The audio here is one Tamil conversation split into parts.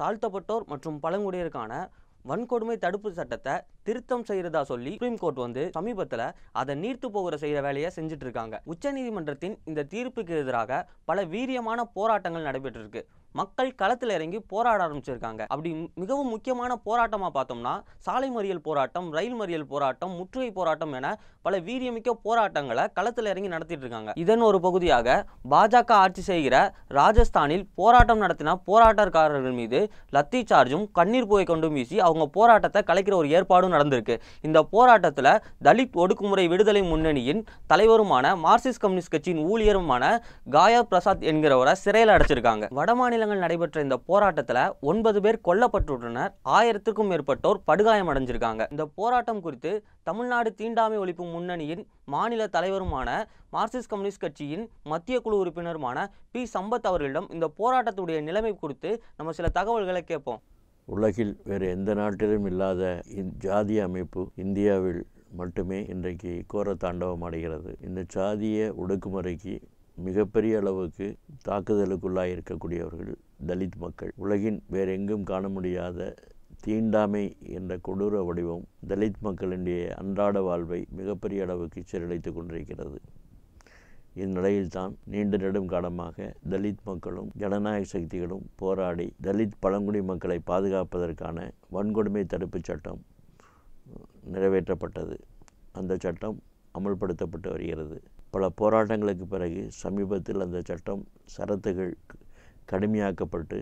தாழ்த்தப்பட்டோர் மற்றும் பழங்குடியருக்கான வன்கொடுமை தடுப்பு சட்டத்தை திருத்தம் செய்யறதா சொல்லி சுப்ரீம் கோர்ட் வந்து சமீபத்தில் அதை நீர்த்து போகிற செய்கிற வேலையை செஞ்சுட்டு இருக்காங்க உச்சநீதிமன்றத்தின் இந்த தீர்ப்புக்கு எதிராக பல வீரியமான போராட்டங்கள் நடைபெற்றிருக்கு மக்கள் களத்தில் இறங்கி போராட ஆரம்பிச்சிருக்காங்க அப்படி மிகவும் முக்கியமான போராட்டமாக பார்த்தோம்னா சாலை மறியல் போராட்டம் ரயில் மறியல் போராட்டம் முற்றுகை போராட்டம் என பல வீரியமிக்க போராட்டங்களை களத்தில் இறங்கி நடத்திட்டு இருக்காங்க இதன் ஒரு பகுதியாக பாஜக ஆட்சி செய்கிற ராஜஸ்தானில் போராட்டம் நடத்தின போராட்டக்காரர்கள் மீது லத்தி சார்ஜும் கண்ணீர் புகை கொண்டும் வீசி அவங்க போராட்டத்தை கலைக்கிற ஒரு ஏற்பாடும் நடந்திருக்கு இந்த போராட்டத்தில் தலித் ஒடுக்குமுறை விடுதலை முன்னணியின் தலைவருமான மார்க்சிஸ்ட் கம்யூனிஸ்ட் கட்சியின் ஊழியருமான காயா பிரசாத் என்கிறவரை சிறையில் அடைச்சிருக்காங்க வடமாநில மாநிலங்கள் நடைபெற்ற இந்த போராட்டத்தில் ஒன்பது பேர் கொல்லப்பட்டுள்ளனர் ஆயிரத்திற்கும் மேற்பட்டோர் படுகாயம் அடைஞ்சிருக்காங்க இந்த போராட்டம் குறித்து தமிழ்நாடு தீண்டாமை ஒழிப்பு முன்னணியின் மாநில தலைவருமான மார்க்சிஸ்ட் கம்யூனிஸ்ட் கட்சியின் மத்திய குழு உறுப்பினருமான பி சம்பத் அவர்களிடம் இந்த போராட்டத்துடைய நிலைமை குறித்து நம்ம சில தகவல்களை கேட்போம் உலகில் வேறு எந்த நாட்டிலும் இல்லாத ஜாதி அமைப்பு இந்தியாவில் மட்டுமே இன்றைக்கு கோர தாண்டவம் அடைகிறது இந்த சாதிய ஒடுக்குமுறைக்கு மிகப்பெரிய அளவுக்கு தாக்குதலுக்குள்ளாக இருக்கக்கூடியவர்கள் தலித் மக்கள் உலகின் வேறெங்கும் காண முடியாத தீண்டாமை என்ற கொடூர வடிவம் தலித் மக்களுடைய அன்றாட வாழ்வை மிகப்பெரிய அளவுக்கு சீரழித்து கொண்டிருக்கிறது இந்நிலையில்தான் நீண்ட நெடும் காலமாக தலித் மக்களும் ஜனநாயக சக்திகளும் போராடி தலித் பழங்குடி மக்களை பாதுகாப்பதற்கான வன்கொடுமை தடுப்புச் சட்டம் நிறைவேற்றப்பட்டது அந்த சட்டம் அமல்படுத்தப்பட்டு வருகிறது பல போராட்டங்களுக்கு பிறகு சமீபத்தில் அந்த சட்டம் சரத்துகள் கடுமையாக்கப்பட்டு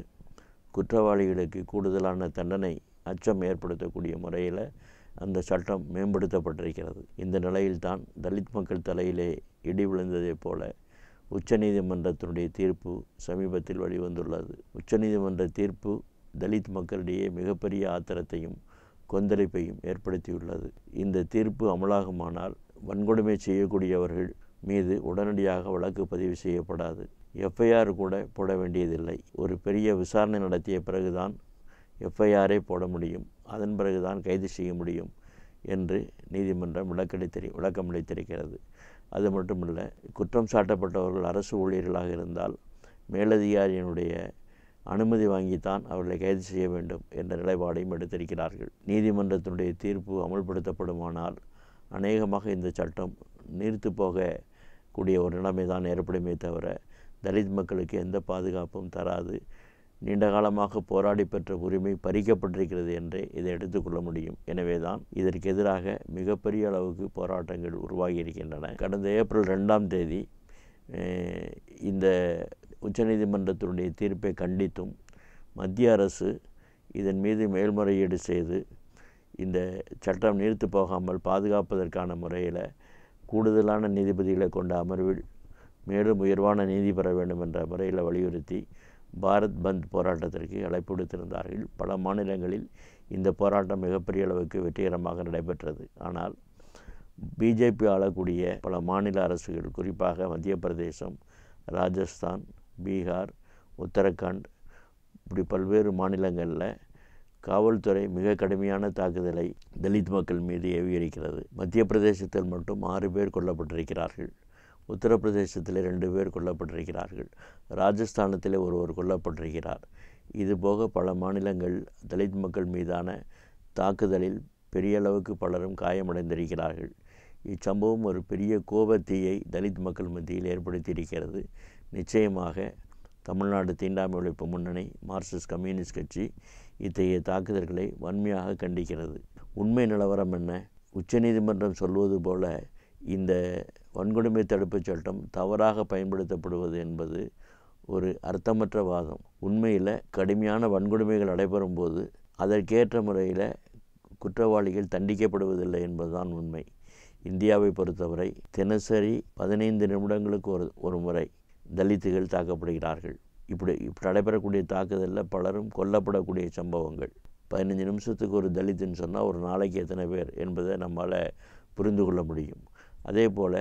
குற்றவாளிகளுக்கு கூடுதலான தண்டனை அச்சம் ஏற்படுத்தக்கூடிய முறையில் அந்த சட்டம் மேம்படுத்தப்பட்டிருக்கிறது இந்த நிலையில்தான் தலித் மக்கள் தலையிலே இடி விழுந்ததைப் போல உச்சநீதிமன்றத்தினுடைய தீர்ப்பு சமீபத்தில் வெளிவந்துள்ளது உச்சநீதிமன்ற தீர்ப்பு தலித் மக்களிடையே மிகப்பெரிய ஆத்திரத்தையும் கொந்தளிப்பையும் ஏற்படுத்தியுள்ளது இந்த தீர்ப்பு அமலாகுமானால் வன்கொடுமை செய்யக்கூடியவர்கள் மீது உடனடியாக வழக்கு பதிவு செய்யப்படாது எஃப்ஐஆர் கூட போட வேண்டியதில்லை ஒரு பெரிய விசாரணை நடத்திய பிறகுதான் எஃப்ஐஆரே போட முடியும் அதன் பிறகுதான் கைது செய்ய முடியும் என்று நீதிமன்றம் விளக்கடித்தறி விளக்கமளித்திருக்கிறது அது மட்டுமல்ல குற்றம் சாட்டப்பட்டவர்கள் அரசு ஊழியர்களாக இருந்தால் மேலதிகாரியினுடைய அனுமதி வாங்கித்தான் அவர்களை கைது செய்ய வேண்டும் என்ற நிலைப்பாடையும் எடுத்திருக்கிறார்கள் நீதிமன்றத்தினுடைய தீர்ப்பு அமல்படுத்தப்படுமானால் அநேகமாக இந்த சட்டம் நீர்த்து போக கூடிய ஒரு நிலைமை தான் ஏற்படுமே தவிர தலித் மக்களுக்கு எந்த பாதுகாப்பும் தராது நீண்ட காலமாக போராடி பெற்ற உரிமை பறிக்கப்பட்டிருக்கிறது என்றே இதை எடுத்துக்கொள்ள முடியும் எனவே தான் இதற்கு எதிராக மிகப்பெரிய அளவுக்கு போராட்டங்கள் உருவாகி இருக்கின்றன கடந்த ஏப்ரல் ரெண்டாம் தேதி இந்த உச்சநீதிமன்றத்தினுடைய தீர்ப்பை கண்டித்தும் மத்திய அரசு இதன் மீது மேல்முறையீடு செய்து இந்த சட்டம் நீர்த்து போகாமல் பாதுகாப்பதற்கான முறையில் கூடுதலான நீதிபதிகளை கொண்ட அமர்வில் மேலும் உயர்வான நீதி பெற வேண்டும் என்ற முறையில் வலியுறுத்தி பாரத் பந்த் போராட்டத்திற்கு அழைப்பு விடுத்திருந்தார்கள் பல மாநிலங்களில் இந்த போராட்டம் மிகப்பெரிய அளவுக்கு வெற்றிகரமாக நடைபெற்றது ஆனால் பிஜேபி ஆளக்கூடிய பல மாநில அரசுகள் குறிப்பாக மத்திய பிரதேசம் ராஜஸ்தான் பீகார் உத்தரகாண்ட் இப்படி பல்வேறு மாநிலங்களில் காவல்துறை மிக கடுமையான தாக்குதலை தலித் மக்கள் மீது ஏவியிருக்கிறது மத்திய பிரதேசத்தில் மட்டும் ஆறு பேர் கொல்லப்பட்டிருக்கிறார்கள் உத்தரப்பிரதேசத்தில் ரெண்டு பேர் கொல்லப்பட்டிருக்கிறார்கள் ராஜஸ்தானத்தில் ஒருவர் கொல்லப்பட்டிருக்கிறார் இதுபோக பல மாநிலங்கள் தலித் மக்கள் மீதான தாக்குதலில் பெரிய அளவுக்கு பலரும் காயமடைந்திருக்கிறார்கள் இச்சம்பவம் ஒரு பெரிய கோபத்தீயை தலித் மக்கள் மத்தியில் ஏற்படுத்தியிருக்கிறது நிச்சயமாக தமிழ்நாடு தீண்டாமை ஒழிப்பு முன்னணி மார்க்சிஸ்ட் கம்யூனிஸ்ட் கட்சி இத்தகைய தாக்குதல்களை வன்மையாக கண்டிக்கிறது உண்மை நிலவரம் என்ன உச்சநீதிமன்றம் சொல்வது போல இந்த வன்கொடுமை தடுப்புச் சட்டம் தவறாக பயன்படுத்தப்படுவது என்பது ஒரு அர்த்தமற்ற வாதம் உண்மையில் கடுமையான வன்கொடுமைகள் நடைபெறும் போது அதற்கேற்ற முறையில் குற்றவாளிகள் தண்டிக்கப்படுவதில்லை என்பதுதான் உண்மை இந்தியாவை பொறுத்தவரை தினசரி பதினைந்து நிமிடங்களுக்கு ஒரு ஒரு முறை தலித்துகள் தாக்கப்படுகிறார்கள் இப்படி இப்படி நடைபெறக்கூடிய தாக்குதலில் பலரும் கொல்லப்படக்கூடிய சம்பவங்கள் பதினஞ்சு நிமிஷத்துக்கு ஒரு தலித்துன்னு சொன்னால் ஒரு நாளைக்கு எத்தனை பேர் என்பதை நம்மால் புரிந்து கொள்ள முடியும் அதே போல்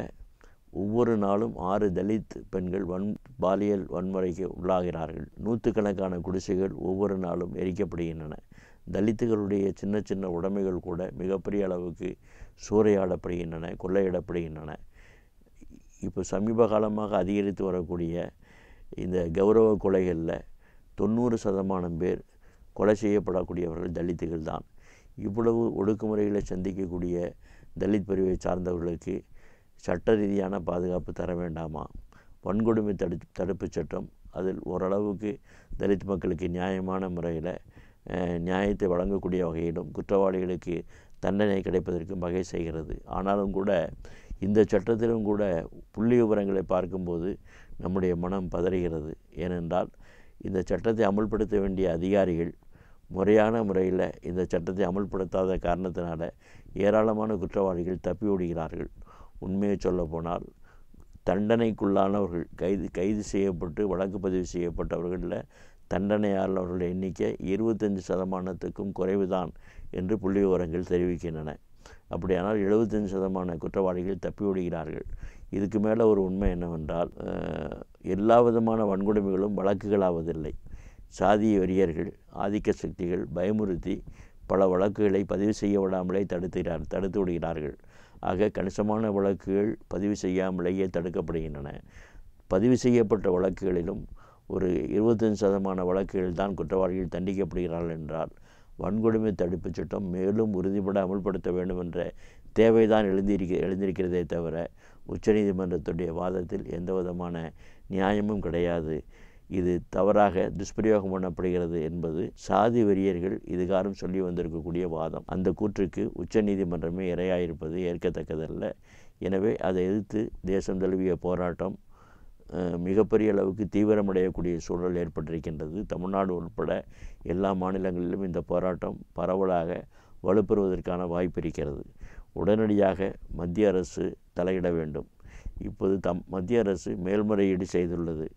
ஒவ்வொரு நாளும் ஆறு தலித் பெண்கள் வன் பாலியல் வன்முறைக்கு உள்ளாகிறார்கள் நூற்றுக்கணக்கான குடிசைகள் ஒவ்வொரு நாளும் எரிக்கப்படுகின்றன தலித்துகளுடைய சின்ன சின்ன உடைமைகள் கூட மிகப்பெரிய அளவுக்கு சூறையாடப்படுகின்றன கொள்ளையிடப்படுகின்றன இப்போ சமீப காலமாக அதிகரித்து வரக்கூடிய இந்த கௌரவ கொலைகளில் தொண்ணூறு சதமானம் பேர் கொலை செய்யப்படக்கூடியவர்கள் தலித்துகள் தான் இவ்வளவு ஒடுக்குமுறைகளை சந்திக்கக்கூடிய தலித் பிரிவை சார்ந்தவர்களுக்கு சட்ட ரீதியான பாதுகாப்பு தர வேண்டாமா வன்கொடுமை தடு தடுப்புச் சட்டம் அதில் ஓரளவுக்கு தலித் மக்களுக்கு நியாயமான முறையில் நியாயத்தை வழங்கக்கூடிய வகையிலும் குற்றவாளிகளுக்கு தண்டனை கிடைப்பதற்கும் வகை செய்கிறது ஆனாலும் கூட இந்த சட்டத்திலும் கூட புள்ளி விவரங்களை பார்க்கும்போது நம்முடைய மனம் பதறுகிறது ஏனென்றால் இந்த சட்டத்தை அமுல்படுத்த வேண்டிய அதிகாரிகள் முறையான முறையில் இந்த சட்டத்தை அமுல்படுத்தாத காரணத்தினால ஏராளமான குற்றவாளிகள் தப்பி ஓடுகிறார்கள் உண்மையை போனால் தண்டனைக்குள்ளானவர்கள் கைது கைது செய்யப்பட்டு வழக்கு பதிவு செய்யப்பட்டவர்களில் தண்டனையாளர்களுடைய எண்ணிக்கை இருபத்தஞ்சி சதமானத்துக்கும் குறைவு தான் என்று புள்ளி விவரங்கள் தெரிவிக்கின்றன அப்படியானால் எழுபத்தஞ்சு சதமான குற்றவாளிகள் தப்பி ஓடுகிறார்கள் இதுக்கு மேலே ஒரு உண்மை என்னவென்றால் எல்லா விதமான வன்கொடுமைகளும் வழக்குகளாவதில்லை சாதிய வெறியர்கள் ஆதிக்க சக்திகள் பயமுறுத்தி பல வழக்குகளை பதிவு செய்ய விடாமலே தடுத்துகிறார் தடுத்து விடுகிறார்கள் ஆக கணிசமான வழக்குகள் பதிவு செய்யாமலேயே தடுக்கப்படுகின்றன பதிவு செய்யப்பட்ட வழக்குகளிலும் ஒரு இருபத்தஞ்சு சதமான வழக்குகள் தான் குற்றவாளிகள் தண்டிக்கப்படுகிறார்கள் என்றால் வன்கொடுமை தடுப்புச் சட்டம் மேலும் உறுதிபட அமல்படுத்த வேண்டும் என்ற தேவைதான் எழுந்திருக்க எழுந்திருக்கிறதே தவிர உச்சநீதிமன்றத்துடைய வாதத்தில் எந்த விதமான நியாயமும் கிடையாது இது தவறாக துஷ்பிரயோகம் பண்ணப்படுகிறது என்பது சாதி வெறியர்கள் இதுகாரும் சொல்லி வந்திருக்கக்கூடிய வாதம் அந்த கூற்றுக்கு உச்சநீதிமன்றமே இரையாயிருப்பது ஏற்கத்தக்கதல்ல எனவே அதை எதிர்த்து தேசம் தழுவிய போராட்டம் மிகப்பெரிய அளவுக்கு தீவிரமடையக்கூடிய சூழல் ஏற்பட்டிருக்கின்றது தமிழ்நாடு உட்பட எல்லா மாநிலங்களிலும் இந்த போராட்டம் பரவலாக வலுப்பெறுவதற்கான வாய்ப்பு இருக்கிறது உடனடியாக மத்திய அரசு தலையிட வேண்டும் இப்போது தம் மத்திய அரசு மேல்முறையீடு செய்துள்ளது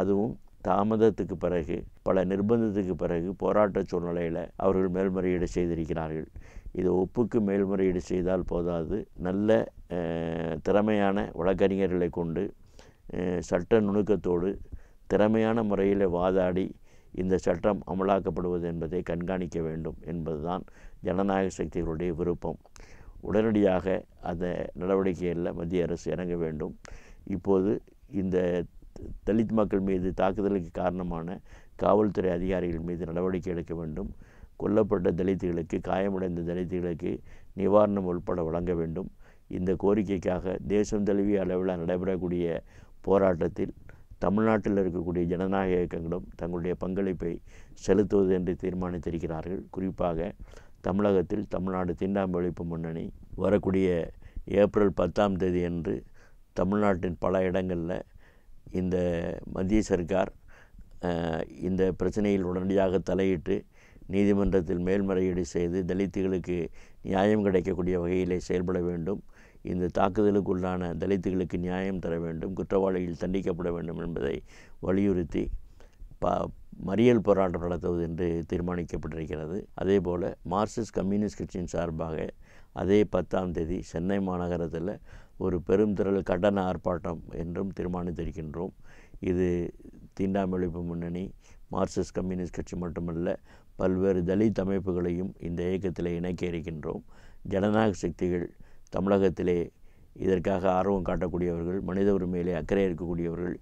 அதுவும் தாமதத்துக்கு பிறகு பல நிர்பந்தத்துக்கு பிறகு போராட்ட சூழ்நிலையில் அவர்கள் மேல்முறையீடு செய்திருக்கிறார்கள் இது ஒப்புக்கு மேல்முறையீடு செய்தால் போதாது நல்ல திறமையான வழக்கறிஞர்களை கொண்டு சட்ட நுணுக்கத்தோடு திறமையான முறையில் வாதாடி இந்த சட்டம் அமலாக்கப்படுவது என்பதை கண்காணிக்க வேண்டும் என்பதுதான் ஜனநாயக சக்திகளுடைய விருப்பம் உடனடியாக அந்த நடவடிக்கைகளில் மத்திய அரசு இறங்க வேண்டும் இப்போது இந்த தலித் மக்கள் மீது தாக்குதலுக்கு காரணமான காவல்துறை அதிகாரிகள் மீது நடவடிக்கை எடுக்க வேண்டும் கொல்லப்பட்ட தலித்துகளுக்கு காயமடைந்த தலித்துகளுக்கு நிவாரணம் உள்பட வழங்க வேண்டும் இந்த கோரிக்கைக்காக தேசம் தழுவிய அளவில் நடைபெறக்கூடிய போராட்டத்தில் தமிழ்நாட்டில் இருக்கக்கூடிய ஜனநாயக இயக்கங்களும் தங்களுடைய பங்களிப்பை செலுத்துவது என்று தீர்மானித்திருக்கிறார்கள் குறிப்பாக தமிழகத்தில் தமிழ்நாடு தீண்டாமை ஒழிப்பு முன்னணி வரக்கூடிய ஏப்ரல் பத்தாம் தேதி அன்று தமிழ்நாட்டின் பல இடங்களில் இந்த மத்திய சர்க்கார் இந்த பிரச்சனையில் உடனடியாக தலையிட்டு நீதிமன்றத்தில் மேல்முறையீடு செய்து தலித்துகளுக்கு நியாயம் கிடைக்கக்கூடிய வகையிலே செயல்பட வேண்டும் இந்த தாக்குதலுக்குள்ளான தலித்துகளுக்கு நியாயம் தர வேண்டும் குற்றவாளிகள் தண்டிக்கப்பட வேண்டும் என்பதை வலியுறுத்தி ப மறியல் போராட்டம் நடத்துவது என்று தீர்மானிக்கப்பட்டிருக்கிறது அதே போல் மார்க்சிஸ்ட் கம்யூனிஸ்ட் கட்சியின் சார்பாக அதே பத்தாம் தேதி சென்னை மாநகரத்தில் ஒரு பெரும் திரள் கண்டன ஆர்ப்பாட்டம் என்றும் தீர்மானித்திருக்கின்றோம் இது தீண்டாமொழிப்பு முன்னணி மார்க்சிஸ்ட் கம்யூனிஸ்ட் கட்சி மட்டுமல்ல பல்வேறு தலித் அமைப்புகளையும் இந்த இயக்கத்தில் இணைக்க இருக்கின்றோம் ஜனநாயக சக்திகள் தமிழகத்திலே இதற்காக ஆர்வம் காட்டக்கூடியவர்கள் மனித உரிமையிலே அக்கறை இருக்கக்கூடியவர்கள்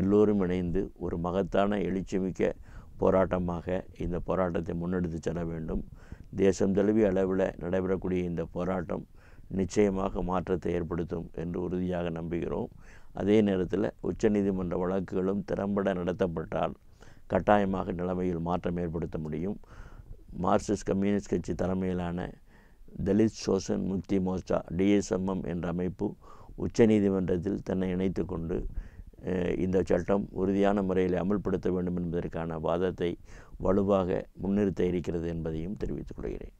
எல்லோரும் இணைந்து ஒரு மகத்தான எழுச்சிமிக்க போராட்டமாக இந்த போராட்டத்தை முன்னெடுத்து செல்ல வேண்டும் தேசம் தழுவிய அளவில் நடைபெறக்கூடிய இந்த போராட்டம் நிச்சயமாக மாற்றத்தை ஏற்படுத்தும் என்று உறுதியாக நம்புகிறோம் அதே நேரத்தில் உச்சநீதிமன்ற வழக்குகளும் திறம்பட நடத்தப்பட்டால் கட்டாயமாக நிலைமையில் மாற்றம் ஏற்படுத்த முடியும் மார்க்சிஸ்ட் கம்யூனிஸ்ட் கட்சி தலைமையிலான தலித் சோசன் முக்தி மோர்ச்சா டிஎஸ்எம்எம் என்ற அமைப்பு உச்சநீதிமன்றத்தில் தன்னை இணைத்து கொண்டு இந்த சட்டம் உறுதியான முறையில் அமல்படுத்த வேண்டும் என்பதற்கான வாதத்தை வலுவாக முன்னிறுத்த இருக்கிறது என்பதையும் தெரிவித்துக் கொள்கிறேன்